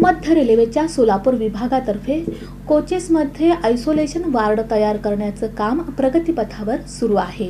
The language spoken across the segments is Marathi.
मध्य रेल्वेच्या सोलापूर विभागातर्फे कोचेसमध्ये आयसोलेशन वार्ड तयार करण्याचं काम प्रगतीपथावर सुरू आहे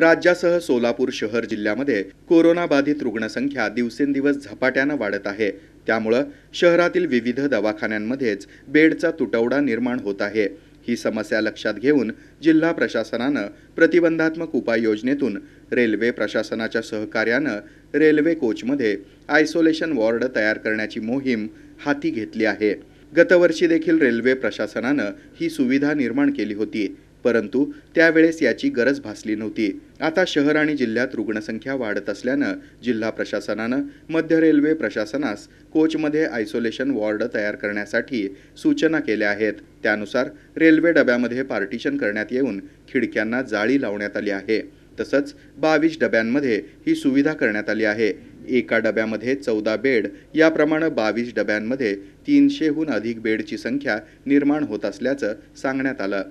राज्यासह सोलापूर शहर जिल्ह्यामध्ये कोरोना बाधित रुग्णसंख्या दिवसेंदिवस झपाट्यानं वाढत आहे त्यामुळं शहरातील विविध दवाखान्यांमध्येच बेडचा तुटवडा निर्माण होत आहे ही समस्या लक्षात घेऊन जिल्हा प्रशासनानं प्रतिबंधात्मक उपाययोजनेतून रेल्वे प्रशासनाच्या सहकार्यानं रेल्वे कोचमध्ये आयसोलेशन वॉर्ड तयार करण्याची मोहीम हाती घेतली आहे गतवर्षी देखील रेल्वे प्रशासनानं ही सुविधा निर्माण केली होती परंतु त्यावेळेस याची गरज भासली नव्हती आता शहर आणि जिल्ह्यात रुग्णसंख्या वाढत असल्यानं जिल्हा प्रशासनानं मध्य रेल्वे प्रशासनास कोचमध्ये आयसोलेशन वॉर्ड तयार करण्यासाठी सूचना केल्या आहेत त्यानुसार रेल्वे डब्यामध्ये पार्टिशन करण्यात येऊन खिडक्यांना जाळी लावण्यात आली आहे तसंच बावीस डब्यांमध्ये ही सुविधा करण्यात आली आहे एका डब्यामध्ये चौदा बेड याप्रमाणे बावीस डब्यांमध्ये तीनशेहून अधिक बेडची संख्या निर्माण होत असल्याचं सांगण्यात आलं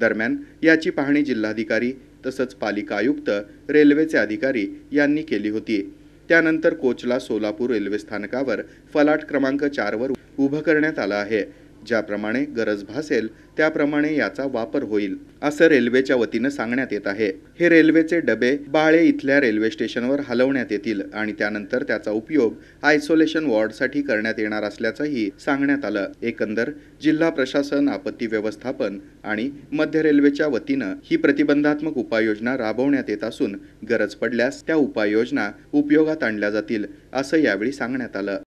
दरम्यान याची पाहणी जिल्हाधिकारी तसंच पालिका आयुक्त रेल्वेचे अधिकारी यांनी केली होती त्यानंतर कोचला सोलापूर रेल्वे स्थानकावर फलाट क्रमांक चारवर उभं करण्यात आलं आहे ज्याप्रमाणे गरज भासेल त्याप्रमाणे याचा वापर होईल असं रेल्वेच्या वतीनं सांगण्यात येत आहे हे रेल्वेचे डबे बाळे इथल्या रेल्वे स्टेशनवर हलवण्यात येतील आणि त्यानंतर त्याचा उपयोग आयसोलेशन वॉर्डसाठी करण्यात येणार असल्याचंही सांगण्यात आलं एकंदर जिल्हा प्रशासन आपत्ती व्यवस्थापन आणि मध्य रेल्वेच्या वतीनं ही प्रतिबंधात्मक उपाययोजना राबवण्यात येत असून गरज पडल्यास त्या उपाययोजना उपयोगात आणल्या जातील असं यावेळी सांगण्यात आलं